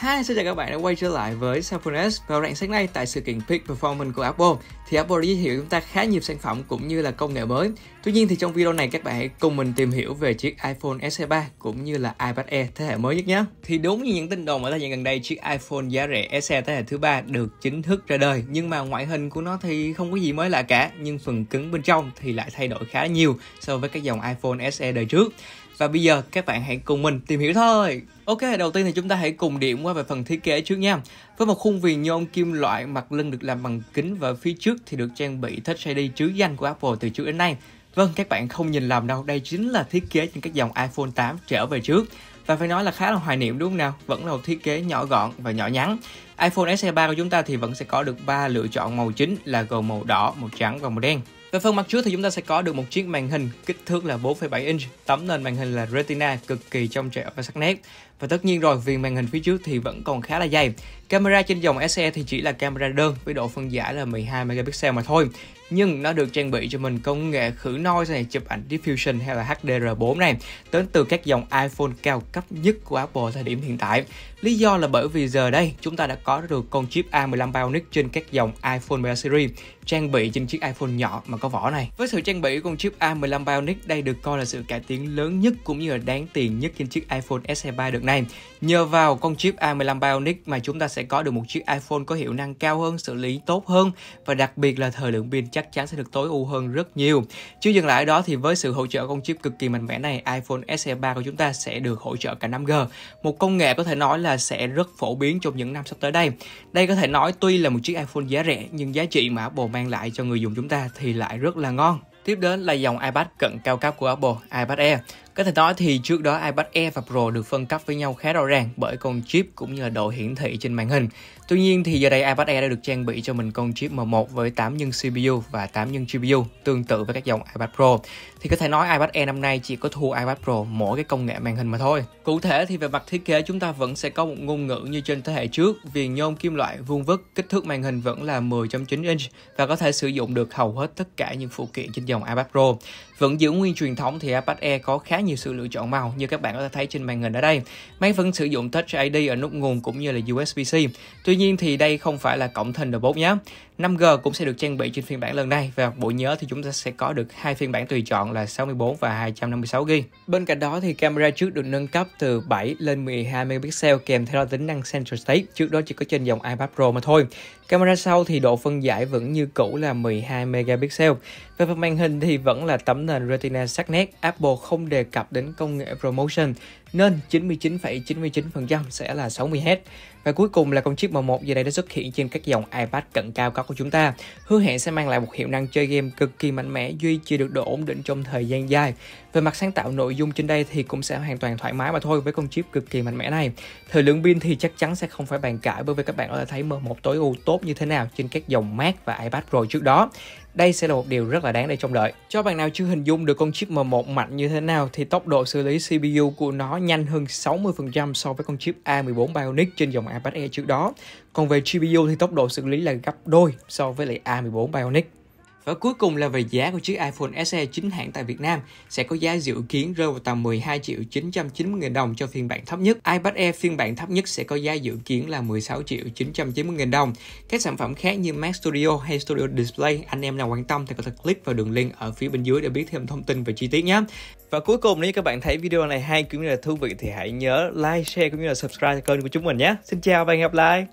Hi, xin chào các bạn đã quay trở lại với Saponis và rạng sáng nay tại sự kiện Peak Performance của Apple thì Apple đã giới thiệu chúng ta khá nhiều sản phẩm cũng như là công nghệ mới. Tuy nhiên thì trong video này các bạn hãy cùng mình tìm hiểu về chiếc iPhone SE 3 cũng như là iPad Air thế hệ mới nhất nhé. Thì đúng như những tin đồn ở thời gian gần đây, chiếc iPhone giá rẻ SE thế hệ thứ ba được chính thức ra đời, nhưng mà ngoại hình của nó thì không có gì mới lạ cả, nhưng phần cứng bên trong thì lại thay đổi khá nhiều so với các dòng iPhone SE đời trước. Và bây giờ các bạn hãy cùng mình tìm hiểu thôi. Ok, đầu tiên thì chúng ta hãy cùng điểm qua về phần thiết kế trước nha. Với một khung viền nhôm kim loại, mặt lưng được làm bằng kính và phía trước thì được trang bị Touch ID chứa danh của Apple từ trước đến nay. Vâng, các bạn không nhìn lầm đâu, đây chính là thiết kế trên các dòng iPhone 8 trở về trước và phải nói là khá là hoài niệm đúng không nào vẫn là một thiết kế nhỏ gọn và nhỏ nhắn iPhone SE 3 của chúng ta thì vẫn sẽ có được ba lựa chọn màu chính là gồm màu đỏ màu trắng và màu đen về phần mặt trước thì chúng ta sẽ có được một chiếc màn hình kích thước là 4,7 inch, tấm nền màn hình là Retina cực kỳ trong trẻo và sắc nét. Và tất nhiên rồi, viền màn hình phía trước thì vẫn còn khá là dày. Camera trên dòng SE thì chỉ là camera đơn với độ phân giải là 12 megapixel mà thôi. Nhưng nó được trang bị cho mình công nghệ khử noise này, chụp ảnh diffusion hay là HDR4 này, đến từ các dòng iPhone cao cấp nhất của Apple thời điểm hiện tại. Lý do là bởi vì giờ đây chúng ta đã có được con chip A15 Bionic trên các dòng iPhone 13 series trang bị trên chiếc iPhone nhỏ mà có vỏ này. Với sự trang bị con chip A15 Bionic, đây được coi là sự cải tiến lớn nhất cũng như là đáng tiền nhất trên chiếc iPhone SE 3 được này. Nhờ vào con chip A15 Bionic mà chúng ta sẽ có được một chiếc iPhone có hiệu năng cao hơn, xử lý tốt hơn và đặc biệt là thời lượng pin chắc chắn sẽ được tối ưu hơn rất nhiều. Chưa dừng lại ở đó thì với sự hỗ trợ con chip cực kỳ mạnh mẽ này, iPhone SE 3 của chúng ta sẽ được hỗ trợ cả 5G. Một công nghệ có thể nói là sẽ rất phổ biến trong những năm sắp tới đây. Đây có thể nói tuy là một chiếc iPhone giá rẻ nhưng giá trị mà Apple mang lại cho người dùng chúng ta thì lại rất là ngon. Tiếp đến là dòng iPad cận cao cấp của Apple, iPad Air. Có thể nói thì trước đó iPad Air và Pro được phân cấp với nhau khá rõ ràng bởi con chip cũng như là độ hiển thị trên màn hình. Tuy nhiên thì giờ đây iPad Air đã được trang bị cho mình con chip M1 với 8 nhân CPU và 8 nhân GPU tương tự với các dòng iPad Pro. Thì có thể nói iPad Air năm nay chỉ có thua iPad Pro mỗi cái công nghệ màn hình mà thôi. Cụ thể thì về mặt thiết kế chúng ta vẫn sẽ có một ngôn ngữ như trên thế hệ trước, viền nhôm kim loại vuông vức, kích thước màn hình vẫn là 10.9 inch và có thể sử dụng được hầu hết tất cả những phụ kiện trên dòng iPad Pro. Vẫn giữ nguyên truyền thống thì iPad Air có khá nhiều sự lựa chọn màu như các bạn có thể thấy trên màn hình ở đây. Máy vẫn sử dụng Touch ID ở nút nguồn cũng như là USB-C. Tuy nhiên thì đây không phải là cổng Thunderbolt nhé. 5G cũng sẽ được trang bị trên phiên bản lần này và bộ nhớ thì chúng ta sẽ có được hai phiên bản tùy chọn là 64 và 256GB. Bên cạnh đó thì camera trước được nâng cấp từ 7 lên 12 megapixel kèm theo tính năng Central State, trước đó chỉ có trên dòng iPad Pro mà thôi. Camera sau thì độ phân giải vẫn như cũ là 12 megapixel. Về phần màn hình thì vẫn là tấm nền Retina sắc nét, Apple không đề đề cập đến công nghệ promotion nên 99,99% sẽ là 60Hz. Và cuối cùng là con chip M1 giờ đây đã xuất hiện trên các dòng iPad cận cao cấp của chúng ta, hứa hẹn sẽ mang lại một hiệu năng chơi game cực kỳ mạnh mẽ duy trì được độ ổn định trong thời gian dài. Về mặt sáng tạo nội dung trên đây thì cũng sẽ hoàn toàn thoải mái mà thôi với con chip cực kỳ mạnh mẽ này. Thời lượng pin thì chắc chắn sẽ không phải bàn cãi bởi vì các bạn đã thấy M1 tối ưu tốt như thế nào trên các dòng Mac và iPad Pro trước đó. Đây sẽ là một điều rất là đáng để trông đợi. Cho bạn nào chưa hình dung được con chip M1 mạnh như thế nào thì tốc độ xử lý CPU của nó nhanh hơn 60% so với con chip A14 Bionic trên dòng iPad Air trước đó. Còn về GPU thì tốc độ xử lý là gấp đôi so với lại A14 Bionic. Và cuối cùng là về giá của chiếc iPhone SE chính hãng tại Việt Nam sẽ có giá dự kiến rơi vào tầm 12 triệu 990 nghìn đồng cho phiên bản thấp nhất. iPad Air phiên bản thấp nhất sẽ có giá dự kiến là 16 triệu 990 nghìn đồng. Các sản phẩm khác như Mac Studio hay Studio Display anh em nào quan tâm thì có thể click vào đường link ở phía bên dưới để biết thêm thông tin về chi tiết nhé. Và cuối cùng nếu các bạn thấy video này hay cũng như là thú vị thì hãy nhớ like, share cũng như là subscribe cho kênh của chúng mình nhé. Xin chào và hẹn gặp lại.